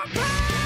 my pain!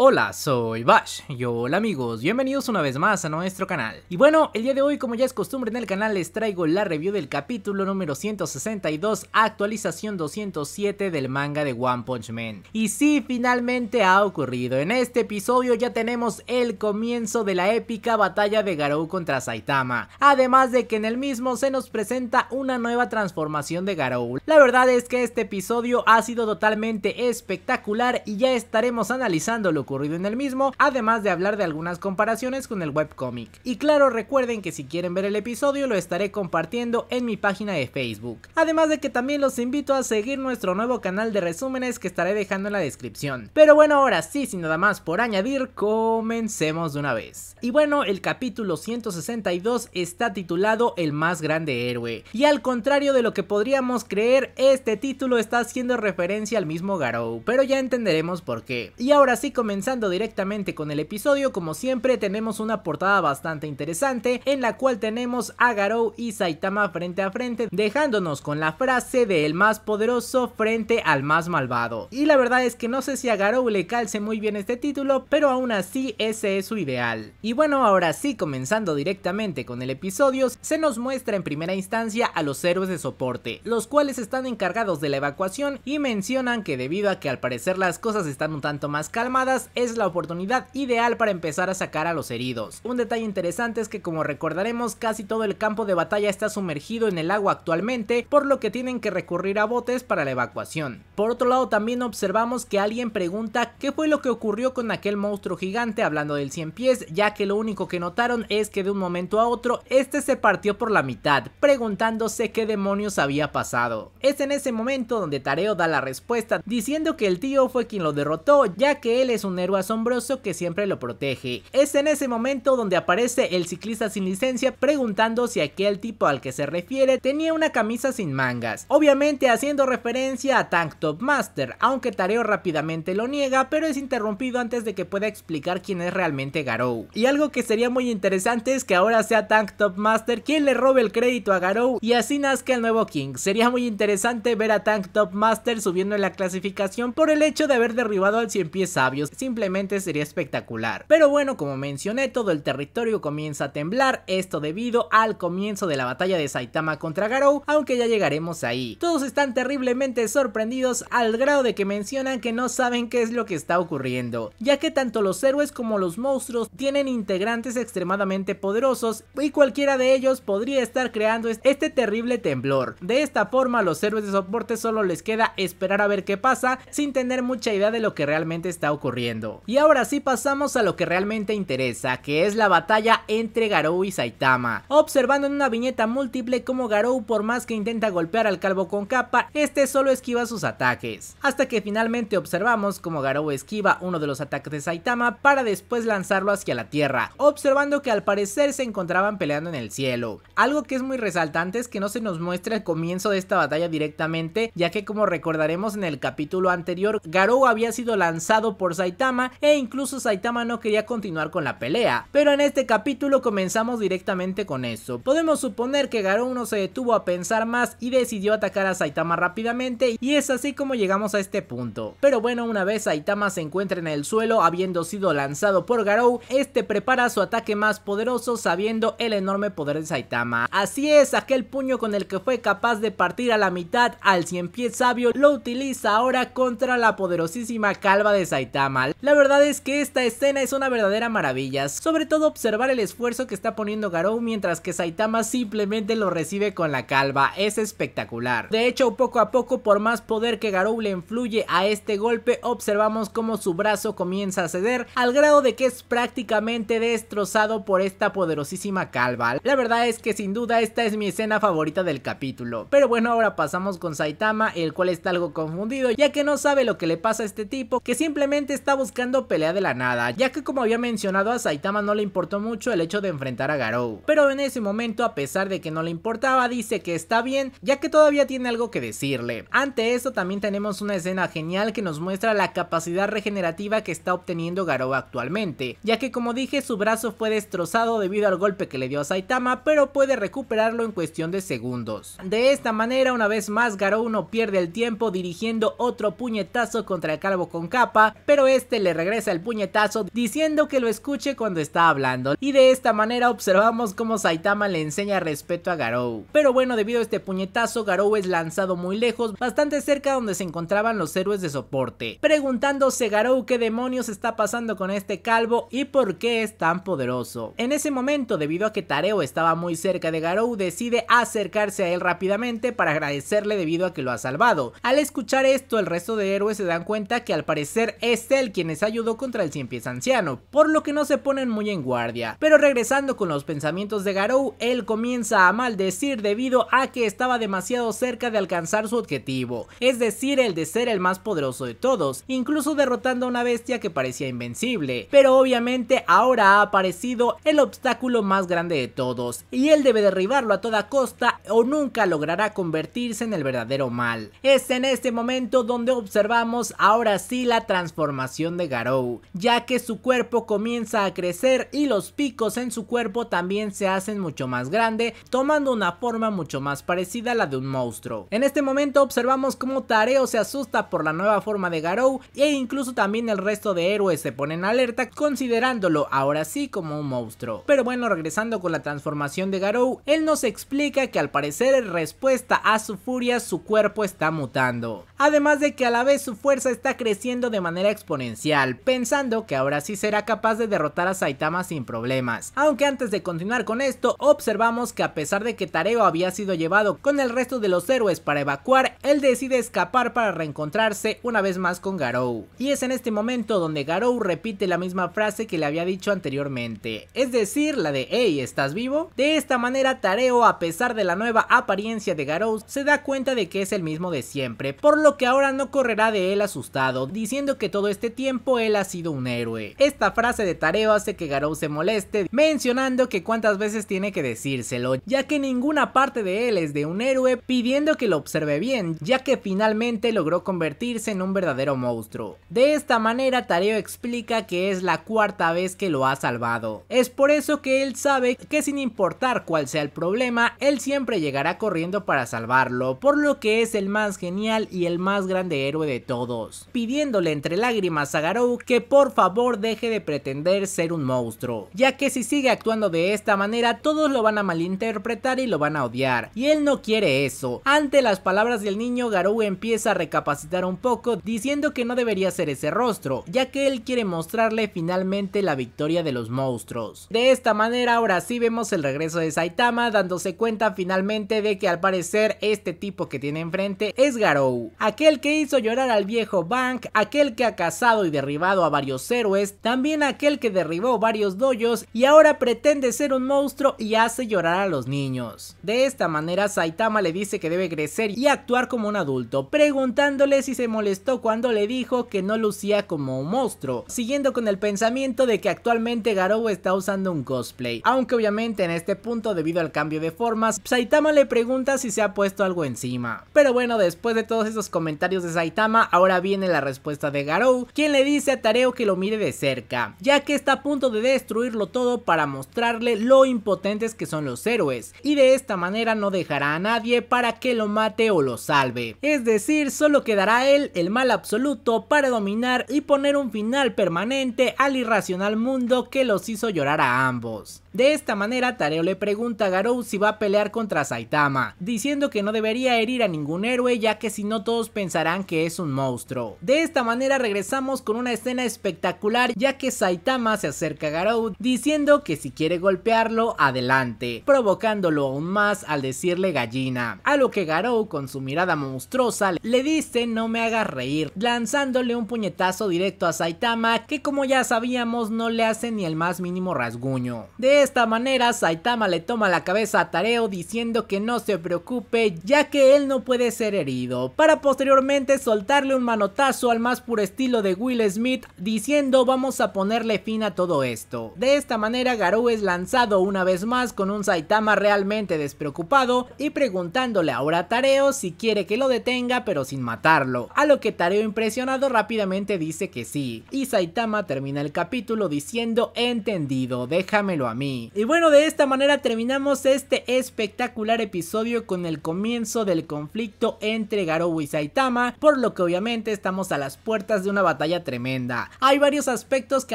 Hola, soy Bash y hola amigos, bienvenidos una vez más a nuestro canal. Y bueno, el día de hoy como ya es costumbre en el canal les traigo la review del capítulo número 162, actualización 207 del manga de One Punch Man. Y sí, finalmente ha ocurrido, en este episodio ya tenemos el comienzo de la épica batalla de Garou contra Saitama, además de que en el mismo se nos presenta una nueva transformación de Garou. La verdad es que este episodio ha sido totalmente espectacular y ya estaremos analizándolo ocurrido en el mismo, además de hablar de algunas comparaciones con el webcomic. Y claro, recuerden que si quieren ver el episodio lo estaré compartiendo en mi página de Facebook. Además de que también los invito a seguir nuestro nuevo canal de resúmenes que estaré dejando en la descripción. Pero bueno, ahora sí, sin nada más por añadir, comencemos de una vez. Y bueno, el capítulo 162 está titulado El más grande héroe. Y al contrario de lo que podríamos creer, este título está haciendo referencia al mismo Garou, pero ya entenderemos por qué. Y ahora sí comenzamos comenzando directamente con el episodio, como siempre tenemos una portada bastante interesante en la cual tenemos a Garou y Saitama frente a frente, dejándonos con la frase de el más poderoso frente al más malvado. Y la verdad es que no sé si a Garou le calce muy bien este título, pero aún así ese es su ideal. Y bueno, ahora sí, comenzando directamente con el episodio, se nos muestra en primera instancia a los héroes de soporte, los cuales están encargados de la evacuación y mencionan que debido a que al parecer las cosas están un tanto más calmadas, es la oportunidad ideal para empezar a sacar a los heridos. Un detalle interesante es que como recordaremos casi todo el campo de batalla está sumergido en el agua actualmente por lo que tienen que recurrir a botes para la evacuación. Por otro lado también observamos que alguien pregunta qué fue lo que ocurrió con aquel monstruo gigante hablando del 100 pies ya que lo único que notaron es que de un momento a otro este se partió por la mitad preguntándose qué demonios había pasado. Es en ese momento donde Tareo da la respuesta diciendo que el tío fue quien lo derrotó ya que él es un héroe asombroso que siempre lo protege. Es en ese momento donde aparece el ciclista sin licencia preguntando si aquel tipo al que se refiere tenía una camisa sin mangas, obviamente haciendo referencia a Tank Top Master, aunque Tareo rápidamente lo niega, pero es interrumpido antes de que pueda explicar quién es realmente Garou. Y algo que sería muy interesante es que ahora sea Tank Top Master quien le robe el crédito a Garou y así nazca el nuevo King. Sería muy interesante ver a Tank Top Master subiendo en la clasificación por el hecho de haber derribado al cien pies sabios simplemente sería espectacular. Pero bueno, como mencioné, todo el territorio comienza a temblar, esto debido al comienzo de la batalla de Saitama contra Garou, aunque ya llegaremos ahí. Todos están terriblemente sorprendidos al grado de que mencionan que no saben qué es lo que está ocurriendo, ya que tanto los héroes como los monstruos tienen integrantes extremadamente poderosos y cualquiera de ellos podría estar creando este terrible temblor. De esta forma los héroes de soporte solo les queda esperar a ver qué pasa sin tener mucha idea de lo que realmente está ocurriendo. Y ahora sí pasamos a lo que realmente interesa, que es la batalla entre Garou y Saitama. Observando en una viñeta múltiple como Garou por más que intenta golpear al calvo con capa, este solo esquiva sus ataques. Hasta que finalmente observamos cómo Garou esquiva uno de los ataques de Saitama para después lanzarlo hacia la tierra, observando que al parecer se encontraban peleando en el cielo. Algo que es muy resaltante es que no se nos muestra el comienzo de esta batalla directamente, ya que como recordaremos en el capítulo anterior, Garou había sido lanzado por Saitama Saitama e incluso Saitama no quería continuar con la pelea, pero en este capítulo comenzamos directamente con eso. Podemos suponer que Garou no se detuvo a pensar más y decidió atacar a Saitama rápidamente y es así como llegamos a este punto. Pero bueno, una vez Saitama se encuentra en el suelo habiendo sido lanzado por Garou, este prepara su ataque más poderoso sabiendo el enorme poder de Saitama. Así es, aquel puño con el que fue capaz de partir a la mitad al cien pies sabio lo utiliza ahora contra la poderosísima calva de Saitama. La verdad es que esta escena es una verdadera maravilla, sobre todo observar el esfuerzo que está poniendo Garou mientras que Saitama simplemente lo recibe con la calva, es espectacular. De hecho, poco a poco, por más poder que Garou le influye a este golpe, observamos cómo su brazo comienza a ceder al grado de que es prácticamente destrozado por esta poderosísima calva. La verdad es que sin duda esta es mi escena favorita del capítulo. Pero bueno, ahora pasamos con Saitama, el cual está algo confundido ya que no sabe lo que le pasa a este tipo, que simplemente está buscando pelea de la nada, ya que como había mencionado a Saitama no le importó mucho el hecho de enfrentar a Garou. Pero en ese momento, a pesar de que no le importaba, dice que está bien, ya que todavía tiene algo que decirle. Ante eso también tenemos una escena genial que nos muestra la capacidad regenerativa que está obteniendo Garou actualmente, ya que como dije su brazo fue destrozado debido al golpe que le dio a Saitama, pero puede recuperarlo en cuestión de segundos. De esta manera, una vez más, Garou no pierde el tiempo dirigiendo otro puñetazo contra el calvo con capa, pero este este le regresa el puñetazo diciendo que lo escuche cuando está hablando. Y de esta manera observamos cómo Saitama le enseña respeto a Garou. Pero bueno, debido a este puñetazo, Garou es lanzado muy lejos, bastante cerca donde se encontraban los héroes de soporte. Preguntándose Garou qué demonios está pasando con este calvo y por qué es tan poderoso. En ese momento, debido a que Tareo estaba muy cerca de Garou, decide acercarse a él rápidamente para agradecerle debido a que lo ha salvado. Al escuchar esto, el resto de héroes se dan cuenta que al parecer es él quienes ayudó contra el cien pies anciano, por lo que no se ponen muy en guardia. Pero regresando con los pensamientos de Garou, él comienza a maldecir debido a que estaba demasiado cerca de alcanzar su objetivo, es decir, el de ser el más poderoso de todos, incluso derrotando a una bestia que parecía invencible. Pero obviamente ahora ha aparecido el obstáculo más grande de todos, y él debe derribarlo a toda costa o nunca logrará convertirse en el verdadero mal. Es en este momento donde observamos ahora sí la transformación de Garou, ya que su cuerpo comienza a crecer y los picos en su cuerpo también se hacen mucho más grande, tomando una forma mucho más parecida a la de un monstruo. En este momento observamos cómo Tareo se asusta por la nueva forma de Garou e incluso también el resto de héroes se ponen alerta considerándolo ahora sí como un monstruo. Pero bueno, regresando con la transformación de Garou, él nos explica que al parecer en respuesta a su furia su cuerpo está mutando. Además de que a la vez su fuerza está creciendo de manera exponencial pensando que ahora sí será capaz de derrotar a Saitama sin problemas. Aunque antes de continuar con esto, observamos que a pesar de que Tareo había sido llevado con el resto de los héroes para evacuar, él decide escapar para reencontrarse una vez más con Garou. Y es en este momento donde Garou repite la misma frase que le había dicho anteriormente, es decir, la de hey, ¿estás vivo? De esta manera Tareo, a pesar de la nueva apariencia de Garou, se da cuenta de que es el mismo de siempre, por lo que ahora no correrá de él asustado, diciendo que todo este tiempo él ha sido un héroe. Esta frase de Tareo hace que Garou se moleste, mencionando que cuántas veces tiene que decírselo, ya que ninguna parte de él es de un héroe, pidiendo que lo observe bien, ya que finalmente logró convertirse en un verdadero monstruo. De esta manera Tareo explica que es la cuarta vez que lo ha salvado. Es por eso que él sabe que sin importar cuál sea el problema, él siempre llegará corriendo para salvarlo, por lo que es el más genial y el más grande héroe de todos, pidiéndole entre lágrimas Garou que por favor deje de pretender ser un monstruo, ya que si sigue actuando de esta manera todos lo van a malinterpretar y lo van a odiar, y él no quiere eso. Ante las palabras del niño, Garou empieza a recapacitar un poco diciendo que no debería ser ese rostro, ya que él quiere mostrarle finalmente la victoria de los monstruos. De esta manera ahora sí vemos el regreso de Saitama dándose cuenta finalmente de que al parecer este tipo que tiene enfrente es Garou, aquel que hizo llorar al viejo Bank, aquel que ha casado y derribado a varios héroes, también aquel que derribó varios dojos y ahora pretende ser un monstruo y hace llorar a los niños. De esta manera Saitama le dice que debe crecer y actuar como un adulto, preguntándole si se molestó cuando le dijo que no lucía como un monstruo, siguiendo con el pensamiento de que actualmente Garou está usando un cosplay, aunque obviamente en este punto debido al cambio de formas, Saitama le pregunta si se ha puesto algo encima. Pero bueno, después de todos esos comentarios de Saitama, ahora viene la respuesta de Garou, quien le dice a Tareo que lo mire de cerca, ya que está a punto de destruirlo todo para mostrarle lo impotentes que son los héroes, y de esta manera no dejará a nadie para que lo mate o lo salve. Es decir, solo quedará él el mal absoluto para dominar y poner un final permanente al irracional mundo que los hizo llorar a ambos. De esta manera Tareo le pregunta a Garou si va a pelear contra Saitama, diciendo que no debería herir a ningún héroe ya que si no todos pensarán que es un monstruo. De esta manera regresamos con una escena espectacular ya que Saitama se acerca a Garou diciendo que si quiere golpearlo, adelante, provocándolo aún más al decirle gallina, a lo que Garou con su mirada monstruosa le dice no me hagas reír, lanzándole un puñetazo directo a Saitama que como ya sabíamos no le hace ni el más mínimo rasguño. De esta manera Saitama le toma la cabeza a Tareo diciendo que no se preocupe ya que él no puede ser herido, para posteriormente soltarle un manotazo al más puro estilo de Will Smith diciendo vamos a ponerle fin a todo esto. De esta manera Garou es lanzado una vez más con un Saitama realmente despreocupado y preguntándole ahora a Tareo si quiere que lo detenga pero sin matarlo, a lo que Tareo impresionado rápidamente dice que sí y Saitama termina el capítulo diciendo entendido, déjamelo a mí. Y bueno de esta manera terminamos este espectacular episodio con el comienzo del conflicto entre Garou y Saitama, por lo que obviamente estamos a las puertas de una batalla tremenda. Hay varios aspectos que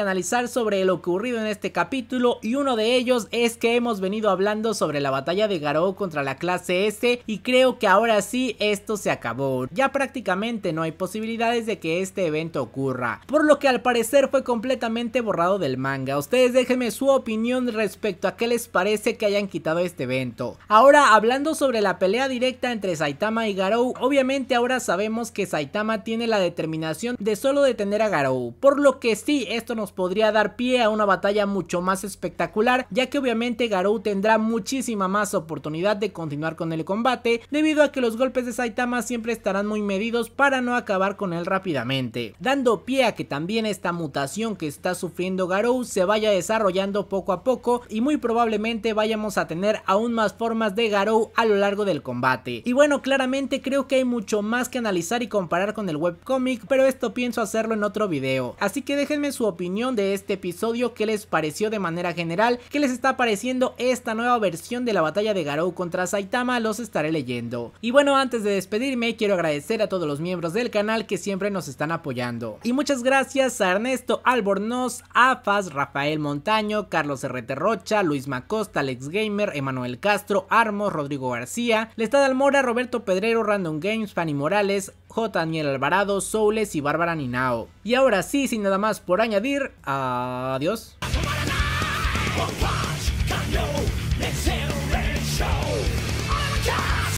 analizar sobre lo ocurrido en este capítulo y uno de ellos es que hemos venido hablando sobre la batalla de Garou contra la clase S y creo que ahora sí esto se acabó. Ya prácticamente no hay posibilidades de que este evento ocurra, por lo que al parecer fue completamente borrado del manga. Ustedes déjenme su opinión respecto a qué les parece que hayan quitado este evento. Ahora hablando sobre la pelea directa entre Saitama y Garou, obviamente ahora sabemos que Saitama tiene la determinación de solo detener a Garou. Por lo que sí, esto nos podría dar pie a una batalla mucho más espectacular, ya que obviamente Garou tendrá muchísima más oportunidad de continuar con el combate, debido a que los golpes de Saitama siempre estarán muy medidos para no acabar con él rápidamente, dando pie a que también esta mutación que está sufriendo Garou se vaya desarrollando poco a poco y muy probablemente vayamos a tener aún más formas de Garou a lo largo del combate. Y bueno, claramente creo que hay mucho más que analizar y comparar con el webcomic, pero esto pienso hacerlo en otro video. Así que déjenme su opinión de este episodio, qué les pareció de manera general, qué les está pareciendo esta nueva versión de la batalla de Garou contra Saitama, los estaré leyendo. Y bueno, antes de despedirme, quiero agradecer a todos los miembros del canal que siempre nos están apoyando. Y muchas gracias a Ernesto Albornoz, AFAS, Rafael Montaño, Carlos RT Rocha, Luis Macosta, Alex Gamer, Emanuel Castro, Armo, Rodrigo García, Lestad Almora, Roberto Pedrero, Random Games, Fanny Morales, J. Daniel Alvarado, Soules y Bárbara Ninao. Y ahora sí, sin nada más por añadir, adiós.